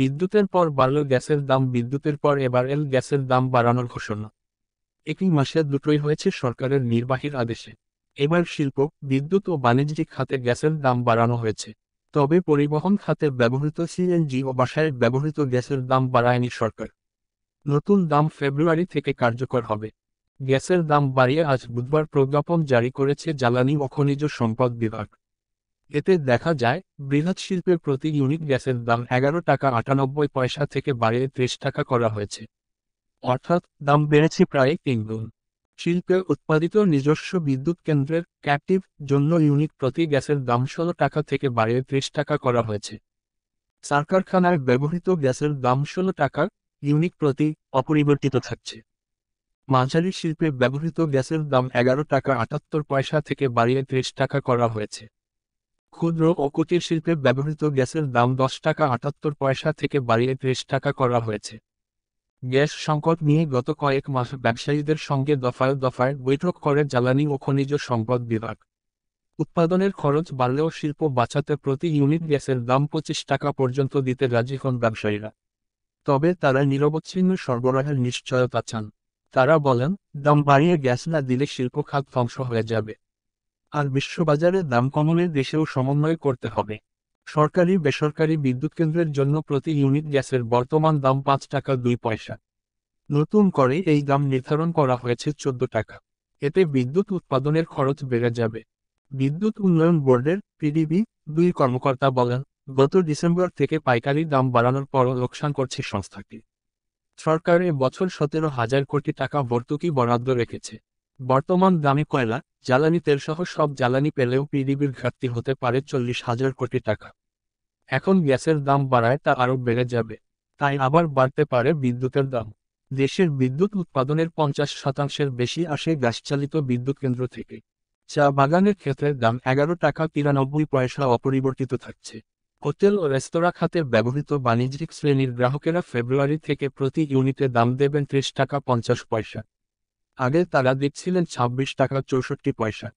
বিদ্যুতের পর বাড়ল গ্যাসের দাম বিদ্যুতের পর এবার এল গ্যাসের দাম বাড়ানোর ঘোষণা একই মাসে দুটোই হয়েছে সরকারের নির্বাহীর আদেশে এবার শিল্প বিদ্যুৎ ও বাণিজ্যিক খাতে গ্যাসের দাম বাড়ানো হয়েছে তবে পরিবহন খাতে ব্যবহৃত সিএনজি ও বাসায় ব্যবহৃত গ্যাসের দাম বাড়ায়নি সরকার নতুন দাম ফেব্রুয়ারি থেকে কার্যকর হবে গ্যাসের দাম বাড়িয়ে আজ বুধবার প্রজ্ঞাপন জারি করেছে জ্বালানি ও খনিজ সম্পদ বিভাগ এতে দেখা যায় বৃহৎ শিল্পের প্রতি ইউনিট গ্যাসের দাম এগারো টাকা আটানব্বই পয়সা থেকে বাড়িয়ে ত্রিশ টাকা করা হয়েছে অর্থাৎ দাম বেড়েছে প্রায় তিন গুণ শিল্পে উৎপাদিত নিজস্ব বিদ্যুৎ কেন্দ্রের ক্যাপটিভ জন্য ইউনিট প্রতি গ্যাসের দাম ষোলো টাকা থেকে বাড়িয়ে ত্রিশ টাকা করা হয়েছে সার কারখানায় ব্যবহৃত গ্যাসের দাম ষোলো টাকা ইউনিট প্রতি অপরিবর্তিত থাকছে মাঝারি শিল্পে ব্যবহৃত গ্যাসের দাম এগারো টাকা আটাত্তর পয়সা থেকে বাড়িয়ে ত্রিশ টাকা করা হয়েছে ক্ষুদ্র ও কুটির শিল্পে ব্যবহৃত গ্যাসের দাম দশ টাকা আটাত্তর পয়সা থেকে বাড়িয়ে ত্রিশ টাকা করা হয়েছে গ্যাস সংকট নিয়ে গত কয়েক মাস ব্যবসায়ীদের সঙ্গে দফায় দফায় বৈঠক করে জ্বালানি ও খনিজ সম্পদ বিভাগ উৎপাদনের খরচ বাড়লেও শিল্প বাঁচাতে প্রতি ইউনিট গ্যাসের দাম পঁচিশ টাকা পর্যন্ত দিতে রাজি হন ব্যবসায়ীরা তবে তারা নিরবচ্ছিন্ন সরবরাহের নিশ্চয়তা চান তারা বলেন দাম বাড়িয়ে গ্যাস না দিলে শিল্প খাত ধ্বংস হয়ে যাবে আর বিশ্ববাজারে দাম কমলে দেশেও সমন্বয় করতে হবে সরকারি বেসরকারি বিদ্যুৎ কেন্দ্রের জন্য প্রতি ইউনিট গ্যাসের বর্তমান দাম পাঁচ টাকা দুই পয়সা নতুন করে এই দাম নির্ধারণ করা হয়েছে চোদ্দ টাকা এতে বিদ্যুৎ উৎপাদনের খরচ বেড়ে যাবে বিদ্যুৎ উন্নয়ন বোর্ডের পিডিবি দুই কর্মকর্তা বলেন গত ডিসেম্বর থেকে পাইকারি দাম বাড়ানোর পরও লোকসান করছে সংস্থাটি সরকার এ বছর সতেরো হাজার কোটি টাকা ভর্তুকি বরাদ্দ রেখেছে বর্তমান দামে কয়লা জ্বালানি তেলসহ সব জ্বালানি পেলেও পিডিবির ঘাটতি হতে পারে চল্লিশ হাজার কোটি টাকা এখন গ্যাসের দাম বাড়ায় তা আরও বেড়ে যাবে তাই আবার বাড়তে পারে বিদ্যুতের দাম দেশের বিদ্যুৎ উৎপাদনের পঞ্চাশ শতাংশের বেশি আসে গ্যাসচালিত বিদ্যুৎ কেন্দ্র থেকে চা বাগানের ক্ষেত্রে দাম এগারো টাকা তিরানব্বই পয়সা অপরিবর্তিত থাকছে হোটেল ও রেস্তোরাঁ খাতে ব্যবহৃত বাণিজ্যিক শ্রেণীর গ্রাহকেরা ফেব্রুয়ারি থেকে প্রতি ইউনিটে দাম দেবেন ত্রিশ টাকা পঞ্চাশ পয়সা আগে তারা দিচ্ছিলেন ছাব্বিশ টাকা চৌষট্টি পয়সা